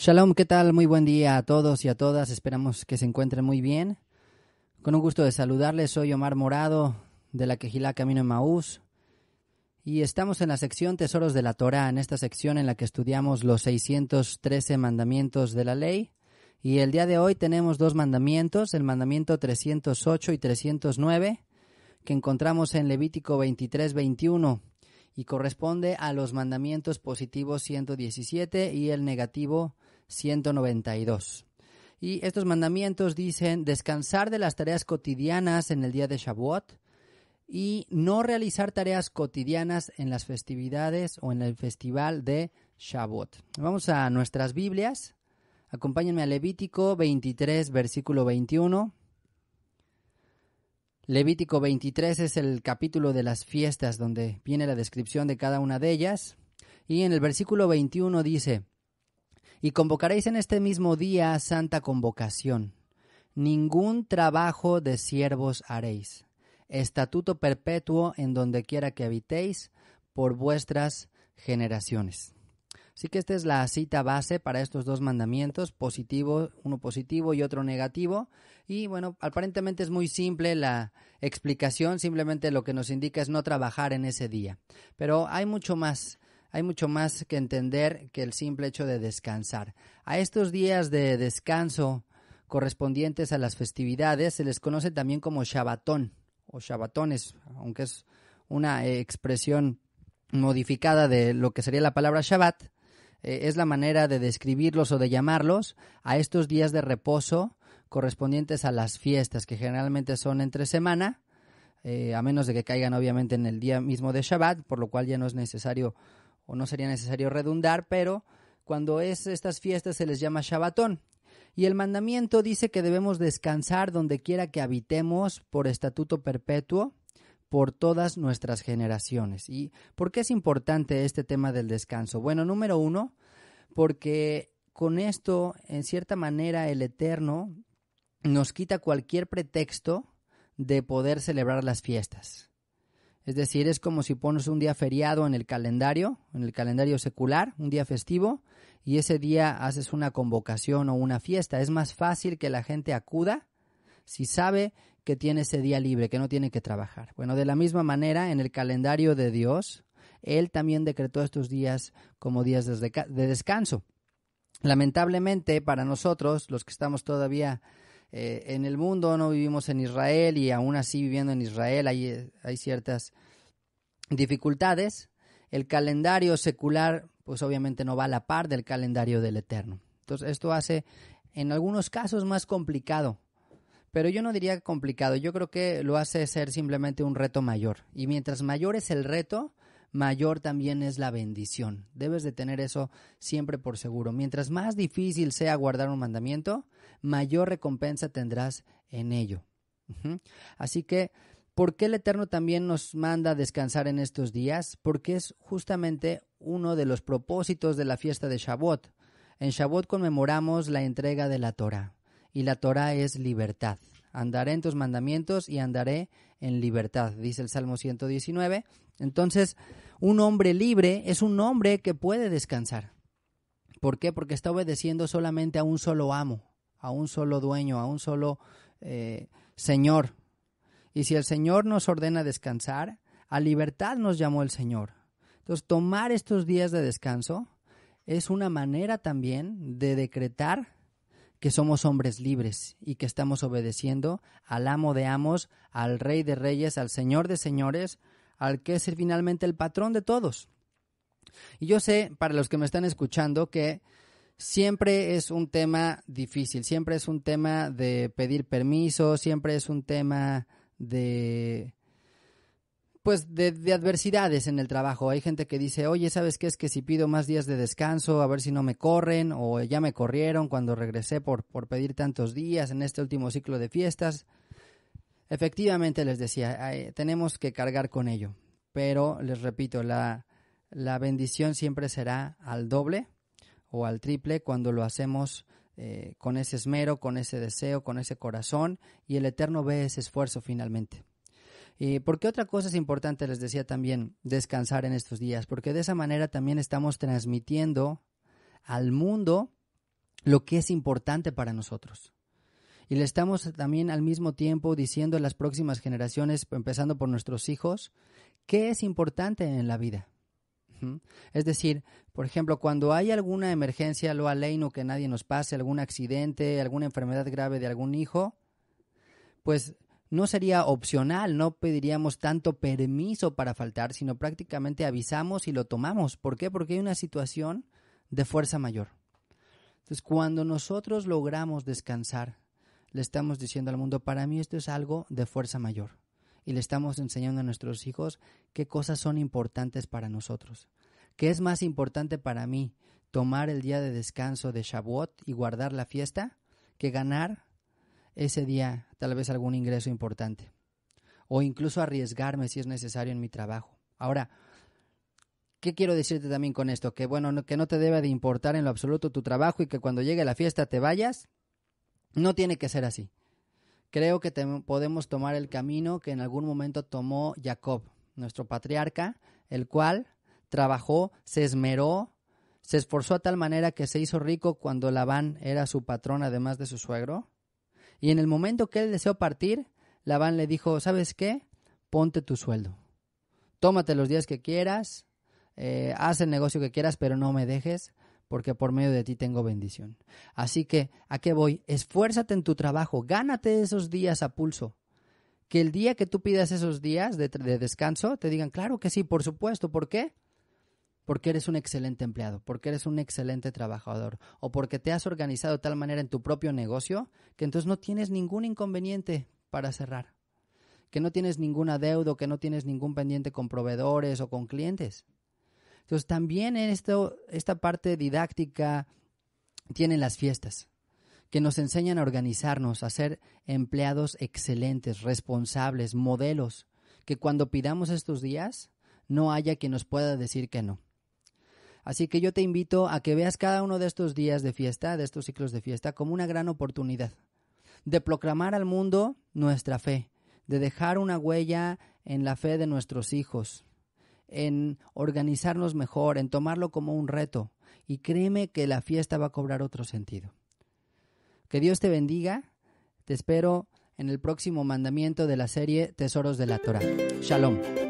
Shalom, ¿qué tal? Muy buen día a todos y a todas. Esperamos que se encuentren muy bien. Con un gusto de saludarles, soy Omar Morado de la Quejilá Camino en Maús y estamos en la sección Tesoros de la Torá, en esta sección en la que estudiamos los 613 mandamientos de la ley. Y el día de hoy tenemos dos mandamientos, el mandamiento 308 y 309, que encontramos en Levítico 23-21 y corresponde a los mandamientos positivos 117 y el negativo 192. Y estos mandamientos dicen descansar de las tareas cotidianas en el día de Shavuot y no realizar tareas cotidianas en las festividades o en el festival de Shavuot. Vamos a nuestras Biblias. Acompáñenme a Levítico 23, versículo 21. Levítico 23 es el capítulo de las fiestas donde viene la descripción de cada una de ellas. Y en el versículo 21 dice, y convocaréis en este mismo día santa convocación. Ningún trabajo de siervos haréis. Estatuto perpetuo en donde quiera que habitéis por vuestras generaciones. Así que esta es la cita base para estos dos mandamientos, positivo, uno positivo y otro negativo. Y bueno, aparentemente es muy simple la explicación, simplemente lo que nos indica es no trabajar en ese día. Pero hay mucho más hay mucho más que entender que el simple hecho de descansar. A estos días de descanso correspondientes a las festividades se les conoce también como shabatón o shabatones, aunque es una eh, expresión modificada de lo que sería la palabra Shabbat. Eh, es la manera de describirlos o de llamarlos a estos días de reposo correspondientes a las fiestas, que generalmente son entre semana, eh, a menos de que caigan obviamente en el día mismo de Shabbat, por lo cual ya no es necesario o no sería necesario redundar, pero cuando es estas fiestas se les llama Shabbatón. Y el mandamiento dice que debemos descansar donde quiera que habitemos por estatuto perpetuo por todas nuestras generaciones. ¿Y por qué es importante este tema del descanso? Bueno, número uno, porque con esto, en cierta manera, el Eterno nos quita cualquier pretexto de poder celebrar las fiestas. Es decir, es como si pones un día feriado en el calendario, en el calendario secular, un día festivo, y ese día haces una convocación o una fiesta. Es más fácil que la gente acuda si sabe que tiene ese día libre, que no tiene que trabajar. Bueno, de la misma manera, en el calendario de Dios, Él también decretó estos días como días de descanso. Lamentablemente para nosotros, los que estamos todavía eh, en el mundo, no vivimos en Israel y aún así viviendo en Israel hay, eh, hay ciertas dificultades. El calendario secular pues obviamente no va a la par del calendario del Eterno. Entonces esto hace en algunos casos más complicado pero yo no diría complicado, yo creo que lo hace ser simplemente un reto mayor. Y mientras mayor es el reto, mayor también es la bendición. Debes de tener eso siempre por seguro. Mientras más difícil sea guardar un mandamiento, mayor recompensa tendrás en ello. Así que, ¿por qué el Eterno también nos manda descansar en estos días? Porque es justamente uno de los propósitos de la fiesta de Shabbat. En Shabbat conmemoramos la entrega de la Torah, y la Torah es libertad. Andaré en tus mandamientos y andaré en libertad, dice el Salmo 119. Entonces, un hombre libre es un hombre que puede descansar. ¿Por qué? Porque está obedeciendo solamente a un solo amo, a un solo dueño, a un solo eh, Señor. Y si el Señor nos ordena descansar, a libertad nos llamó el Señor. Entonces, tomar estos días de descanso es una manera también de decretar que somos hombres libres y que estamos obedeciendo al amo de amos, al rey de reyes, al señor de señores, al que es finalmente el patrón de todos. Y yo sé, para los que me están escuchando, que siempre es un tema difícil, siempre es un tema de pedir permiso, siempre es un tema de pues de, adversidades en el trabajo. Hay gente que dice, oye, ¿sabes qué es que si pido más días de descanso, a ver si no me corren, o ya me corrieron cuando regresé por, pedir tantos días en este último ciclo de fiestas? Efectivamente, les decía, tenemos que cargar con ello, pero les repito, la, bendición siempre será al doble o al triple cuando lo hacemos eh, con ese esmero, con ese deseo, con ese corazón, y el Eterno ve ese esfuerzo finalmente. Eh, porque otra cosa es importante, les decía también, descansar en estos días, porque de esa manera también estamos transmitiendo al mundo lo que es importante para nosotros. Y le estamos también al mismo tiempo diciendo a las próximas generaciones, empezando por nuestros hijos, qué es importante en la vida. Es decir, por ejemplo, cuando hay alguna emergencia, lo aleino que nadie nos pase, algún accidente, alguna enfermedad grave de algún hijo, pues no sería opcional, no pediríamos tanto permiso para faltar, sino prácticamente avisamos y lo tomamos. ¿Por qué? Porque hay una situación de fuerza mayor. Entonces, cuando nosotros logramos descansar, le estamos diciendo al mundo, para mí esto es algo de fuerza mayor. Y le estamos enseñando a nuestros hijos qué cosas son importantes para nosotros. ¿Qué es más importante para mí? ¿Tomar el día de descanso de Shavuot y guardar la fiesta? que ganar ese día tal vez algún ingreso importante o incluso arriesgarme si es necesario en mi trabajo. Ahora, ¿qué quiero decirte también con esto? Que bueno, no, que no te debe de importar en lo absoluto tu trabajo y que cuando llegue la fiesta te vayas. No tiene que ser así. Creo que podemos tomar el camino que en algún momento tomó Jacob, nuestro patriarca, el cual trabajó, se esmeró, se esforzó a tal manera que se hizo rico cuando Labán era su patrón, además de su suegro y en el momento que él deseó partir, Labán le dijo, ¿sabes qué? Ponte tu sueldo. Tómate los días que quieras, eh, haz el negocio que quieras, pero no me dejes, porque por medio de ti tengo bendición. Así que, ¿a qué voy? Esfuérzate en tu trabajo, gánate esos días a pulso. Que el día que tú pidas esos días de descanso, te digan, claro que sí, por supuesto, ¿por qué? porque eres un excelente empleado, porque eres un excelente trabajador o porque te has organizado de tal manera en tu propio negocio que entonces no tienes ningún inconveniente para cerrar, que no tienes ningún adeudo, que no tienes ningún pendiente con proveedores o con clientes. Entonces también esto, esta parte didáctica tiene las fiestas que nos enseñan a organizarnos, a ser empleados excelentes, responsables, modelos, que cuando pidamos estos días no haya quien nos pueda decir que no. Así que yo te invito a que veas cada uno de estos días de fiesta, de estos ciclos de fiesta, como una gran oportunidad de proclamar al mundo nuestra fe, de dejar una huella en la fe de nuestros hijos, en organizarnos mejor, en tomarlo como un reto. Y créeme que la fiesta va a cobrar otro sentido. Que Dios te bendiga. Te espero en el próximo mandamiento de la serie Tesoros de la Torah. Shalom.